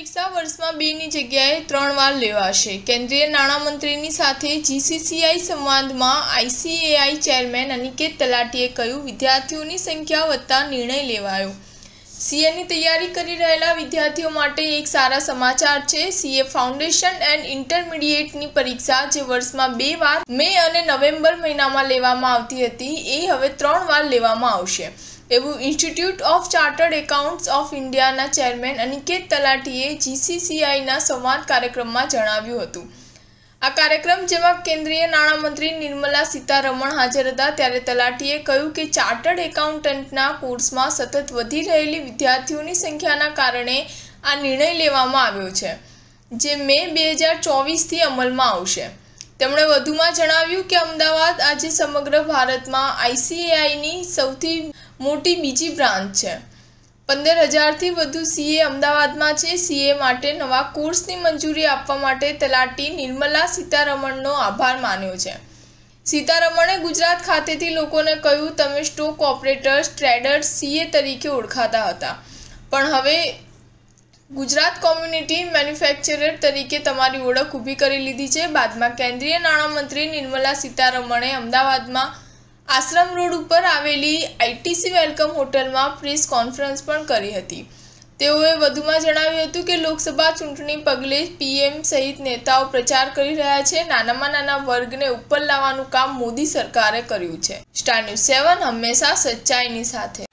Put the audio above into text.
પરીક્ષા વર્ષમાં બેની જગ્યાએ ત્રણ વાર લેવાશે કેન્દ્રીય નાણામંત્રીની સાથે જીસીસીઆઈ સંવાદમાં આઈસીએઆઈ ચેરમેન અનિકેત તલાટીએ કહ્યું વિદ્યાર્થીઓની સંખ્યા વધતા નિર્ણય લેવાયો સીએની તૈયારી કરી રહેલા વિદ્યાર્થીઓ માટે એક સારા સમાચાર છે સીએ ફાઉન્ડેશન એન્ડ ઇન્ટરમીડિયેટની પરીક્ષા જે વર્ષમાં બે વાર મે અને નવેમ્બર મહિનામાં લેવામાં આવતી હતી એ હવે ત્રણ વાર લેવામાં આવશે એવું institute of chartered accounts of ઇન્ડિયાના ચેરમેન અનિકેત તલાટીએ જીસીસીઆઈના સંવાદ કાર્યક્રમમાં જણાવ્યું હતું આ કાર્યક્રમ જેમાં કેન્દ્રીય નાણામંત્રી નિર્મલા સીતારમણ હાજર હતા ત્યારે તલાટીએ કહ્યું કે ચાર્ટર્ડ એકાઉન્ટન્ટના કોર્સમાં સતત વધી રહેલી વિદ્યાર્થીઓની સંખ્યાના કારણે આ નિર્ણય લેવામાં આવ્યો છે જે મે બે હજાર ચોવીસથી અમલમાં આવશે તેમણે વધુમાં જણાવ્યું કે અમદાવાદ આજે સમગ્ર ભારતમાં આઈસીએઆઈની સૌથી મોટી બીજી બ્રાન્ચ છે પંદર હજારથી વધુ સીએ અમદાવાદમાં છે સીએ માટે નવા કોર્સની મંજૂરી આપવા માટે તલાટી નિર્મલા સીતારમણનો આભાર માન્યો છે સીતારમણે ગુજરાત ખાતેથી લોકોને કહ્યું તમે સ્ટોક ઓપરેટર્સ ટ્રેડર્સ સીએ તરીકે ઓળખાતા હતા પણ હવે ગુજરાત કોમ્યુનિટી મેન્યુફેક્ચરર તરીકે તમારી ઓળખ ઊભી કરી લીધી છે બાદમાં કેન્દ્રીય નાણામંત્રી નિર્મલા સીતારમણે અમદાવાદમાં આશ્રમ રોડ ઉપર આવેલી આઈટીસી વેલકમ હોટલમાં પ્રેસ કોન્ફરન્સ પણ કરી હતી તેઓએ વધુમાં જણાવ્યું હતું કે લોકસભા ચૂંટણી પગલે પીએમ સહિત નેતાઓ પ્રચાર કરી રહ્યા છે નાનામાં નાના વર્ગને ઉપર લાવવાનું કામ મોદી સરકારે કર્યું છે સ્ટાર ન્યૂઝ સેવન હંમેશા સચ્ચાઈની સાથે